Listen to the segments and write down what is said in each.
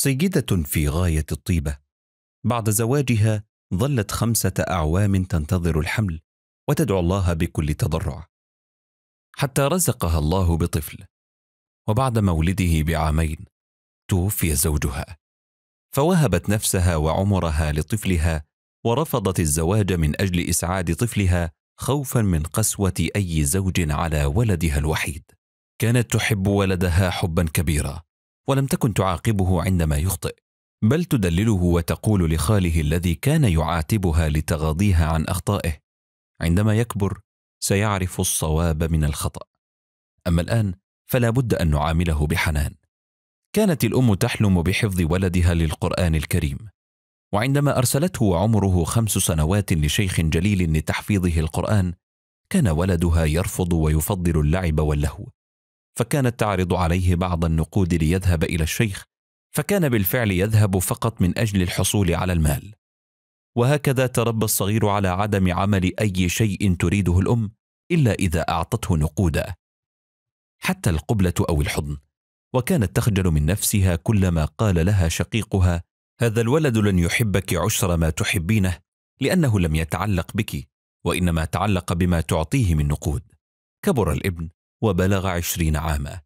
سيدة في غاية الطيبة بعد زواجها ظلت خمسة أعوام تنتظر الحمل وتدعو الله بكل تضرع حتى رزقها الله بطفل وبعد مولده بعامين توفي زوجها فوهبت نفسها وعمرها لطفلها ورفضت الزواج من أجل إسعاد طفلها خوفا من قسوة أي زوج على ولدها الوحيد كانت تحب ولدها حبا كبيرا ولم تكن تعاقبه عندما يخطئ بل تدلله وتقول لخاله الذي كان يعاتبها لتغاضيها عن اخطائه عندما يكبر سيعرف الصواب من الخطا اما الان فلا بد ان نعامله بحنان كانت الام تحلم بحفظ ولدها للقران الكريم وعندما ارسلته وعمره خمس سنوات لشيخ جليل لتحفيظه القران كان ولدها يرفض ويفضل اللعب واللهو فكانت تعرض عليه بعض النقود ليذهب الى الشيخ فكان بالفعل يذهب فقط من اجل الحصول على المال وهكذا تربى الصغير على عدم عمل اي شيء تريده الام الا اذا اعطته نقودا حتى القبله او الحضن وكانت تخجل من نفسها كلما قال لها شقيقها هذا الولد لن يحبك عشر ما تحبينه لانه لم يتعلق بك وانما تعلق بما تعطيه من نقود كبر الابن وبلغ عشرين عاما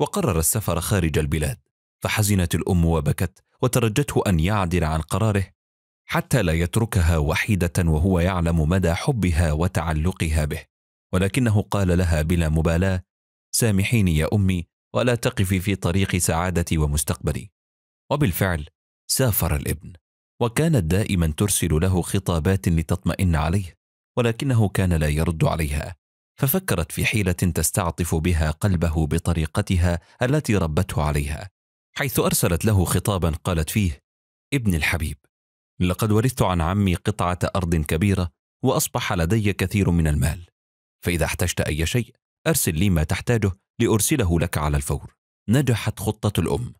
وقرر السفر خارج البلاد فحزنت الأم وبكت وترجته أن يعدل عن قراره حتى لا يتركها وحيدة وهو يعلم مدى حبها وتعلقها به ولكنه قال لها بلا مبالاة سامحيني يا أمي ولا تقفي في طريق سعادتي ومستقبلي وبالفعل سافر الابن وكانت دائما ترسل له خطابات لتطمئن عليه ولكنه كان لا يرد عليها ففكرت في حيله تستعطف بها قلبه بطريقتها التي ربته عليها حيث ارسلت له خطابا قالت فيه ابن الحبيب لقد ورثت عن عمي قطعه ارض كبيره واصبح لدي كثير من المال فاذا احتجت اي شيء ارسل لي ما تحتاجه لارسله لك على الفور نجحت خطه الام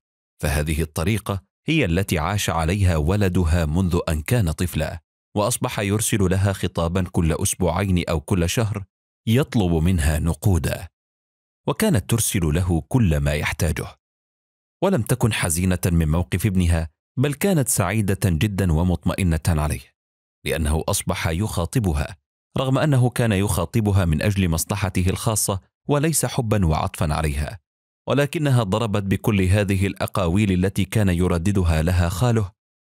فهذه الطريقه هي التي عاش عليها ولدها منذ ان كان طفلا واصبح يرسل لها خطابا كل اسبوعين او كل شهر يطلب منها نقودا وكانت ترسل له كل ما يحتاجه ولم تكن حزينه من موقف ابنها بل كانت سعيده جدا ومطمئنه عليه لانه اصبح يخاطبها رغم انه كان يخاطبها من اجل مصلحته الخاصه وليس حبا وعطفا عليها ولكنها ضربت بكل هذه الاقاويل التي كان يرددها لها خاله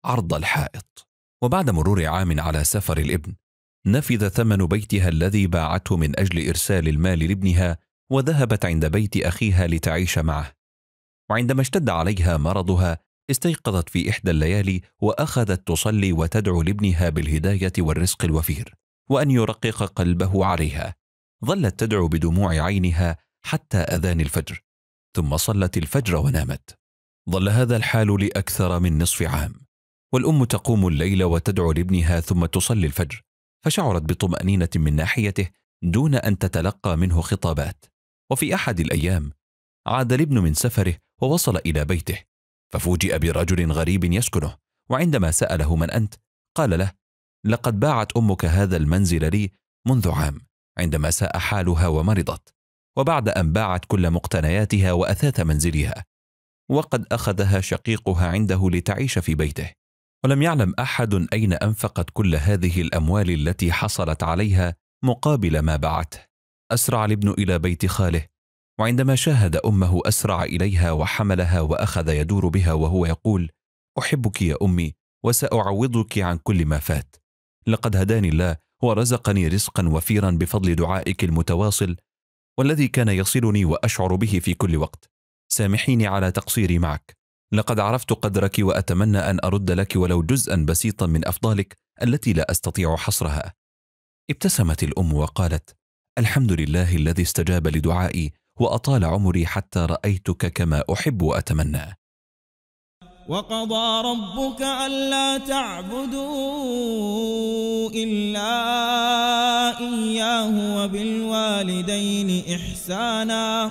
عرض الحائط وبعد مرور عام على سفر الابن نفذ ثمن بيتها الذي باعته من اجل ارسال المال لابنها وذهبت عند بيت اخيها لتعيش معه وعندما اشتد عليها مرضها استيقظت في احدى الليالي واخذت تصلي وتدعو لابنها بالهدايه والرزق الوفير وان يرقق قلبه عليها ظلت تدعو بدموع عينها حتى اذان الفجر ثم صلت الفجر ونامت ظل هذا الحال لاكثر من نصف عام والام تقوم الليل وتدعو لابنها ثم تصلي الفجر فشعرت بطمأنينة من ناحيته دون أن تتلقى منه خطابات وفي أحد الأيام عاد الابن من سفره ووصل إلى بيته ففوجئ برجل غريب يسكنه وعندما سأله من أنت قال له لقد باعت أمك هذا المنزل لي منذ عام عندما ساء حالها ومرضت وبعد أن باعت كل مقتنياتها وأثاث منزلها وقد أخذها شقيقها عنده لتعيش في بيته ولم يعلم احد اين انفقت كل هذه الاموال التي حصلت عليها مقابل ما بعته اسرع الابن الى بيت خاله وعندما شاهد امه اسرع اليها وحملها واخذ يدور بها وهو يقول احبك يا امي وساعوضك عن كل ما فات لقد هداني الله ورزقني رزقا وفيرا بفضل دعائك المتواصل والذي كان يصلني واشعر به في كل وقت سامحيني على تقصيري معك لقد عرفت قدرك وأتمنى أن أرد لك ولو جزءا بسيطا من أفضالك التي لا أستطيع حصرها ابتسمت الأم وقالت الحمد لله الذي استجاب لدعائي وأطال عمري حتى رأيتك كما أحب وأتمنى وقضى ربك ألا تعبدوا إلا إياه وبالوالدين إحساناً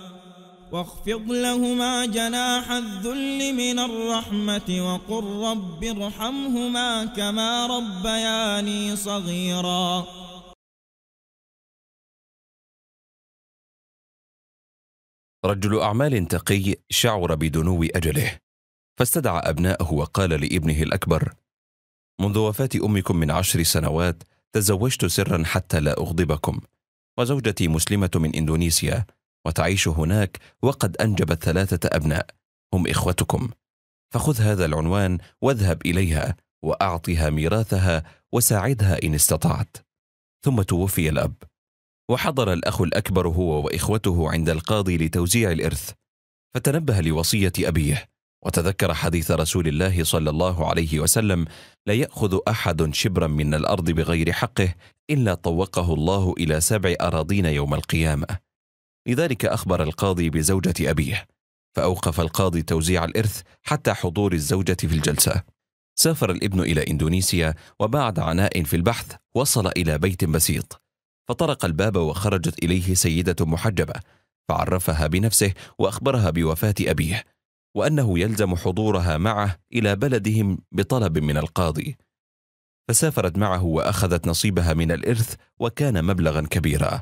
واخفض لهما جناح الذل من الرحمة وقل رب ارحمهما كما ربياني صغيرا رجل أعمال تقي شعر بدنو أجله فاستدعى أبناءه وقال لابنه الأكبر منذ وفاة أمكم من عشر سنوات تزوجت سرا حتى لا أغضبكم وزوجتي مسلمة من إندونيسيا وتعيش هناك وقد أنجبت ثلاثة أبناء هم إخوتكم فخذ هذا العنوان واذهب إليها وأعطها ميراثها وساعدها إن استطعت ثم توفي الأب وحضر الأخ الأكبر هو وإخوته عند القاضي لتوزيع الإرث فتنبه لوصية أبيه وتذكر حديث رسول الله صلى الله عليه وسلم لا يأخذ أحد شبرا من الأرض بغير حقه إلا طوقه الله إلى سبع أراضين يوم القيامة لذلك أخبر القاضي بزوجة أبيه فأوقف القاضي توزيع الإرث حتى حضور الزوجة في الجلسة سافر الابن إلى إندونيسيا وبعد عناء في البحث وصل إلى بيت بسيط فطرق الباب وخرجت إليه سيدة محجبة فعرفها بنفسه وأخبرها بوفاة أبيه وأنه يلزم حضورها معه إلى بلدهم بطلب من القاضي فسافرت معه وأخذت نصيبها من الإرث وكان مبلغا كبيرا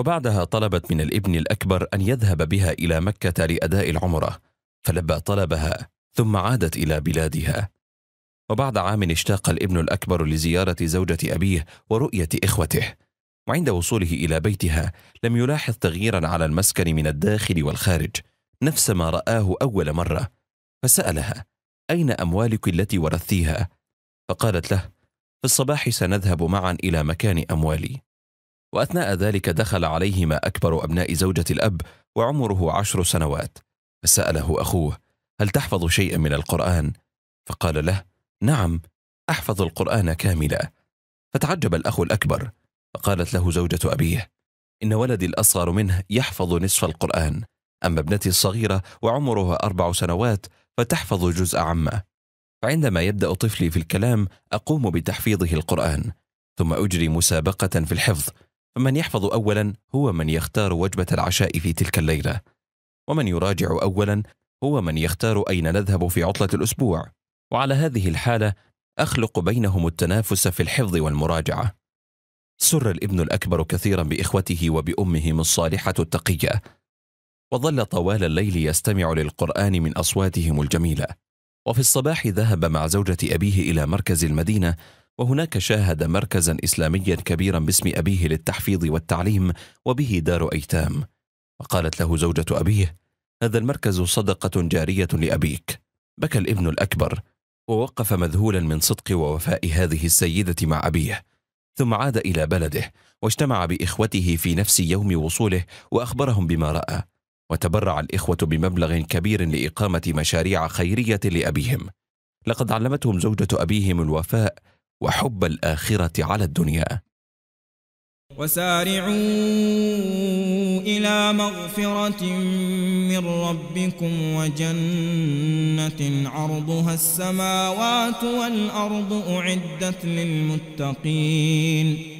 وبعدها طلبت من الابن الأكبر أن يذهب بها إلى مكة لأداء العمرة فلبى طلبها ثم عادت إلى بلادها وبعد عام اشتاق الابن الأكبر لزيارة زوجة أبيه ورؤية إخوته وعند وصوله إلى بيتها لم يلاحظ تغييرا على المسكن من الداخل والخارج نفس ما رآه أول مرة فسألها أين أموالك التي ورثتيها؟ فقالت له في الصباح سنذهب معا إلى مكان أموالي وأثناء ذلك دخل عليهما أكبر أبناء زوجة الأب وعمره عشر سنوات فسأله أخوه هل تحفظ شيئا من القرآن؟ فقال له نعم أحفظ القرآن كاملا فتعجب الأخ الأكبر فقالت له زوجة أبيه إن ولدي الأصغر منه يحفظ نصف القرآن أما ابنتي الصغيرة وعمرها أربع سنوات فتحفظ جزء عما فعندما يبدأ طفلي في الكلام أقوم بتحفيظه القرآن ثم أجري مسابقة في الحفظ فمن يحفظ أولا هو من يختار وجبة العشاء في تلك الليلة ومن يراجع أولا هو من يختار أين نذهب في عطلة الأسبوع وعلى هذه الحالة أخلق بينهم التنافس في الحفظ والمراجعة سر الابن الأكبر كثيرا بإخوته وبأمهم الصالحة التقية وظل طوال الليل يستمع للقرآن من أصواتهم الجميلة وفي الصباح ذهب مع زوجة أبيه إلى مركز المدينة وهناك شاهد مركزا إسلاميا كبيرا باسم أبيه للتحفيظ والتعليم وبه دار أيتام وقالت له زوجة أبيه هذا المركز صدقة جارية لأبيك بكى الابن الأكبر ووقف مذهولا من صدق ووفاء هذه السيدة مع أبيه ثم عاد إلى بلده واجتمع بإخوته في نفس يوم وصوله وأخبرهم بما رأى وتبرع الإخوة بمبلغ كبير لإقامة مشاريع خيرية لأبيهم لقد علمتهم زوجة أبيهم الوفاء وحب الآخرة على الدنيا وسارعوا إلى مغفرة من ربكم وجنة عرضها السماوات والأرض أعدت للمتقين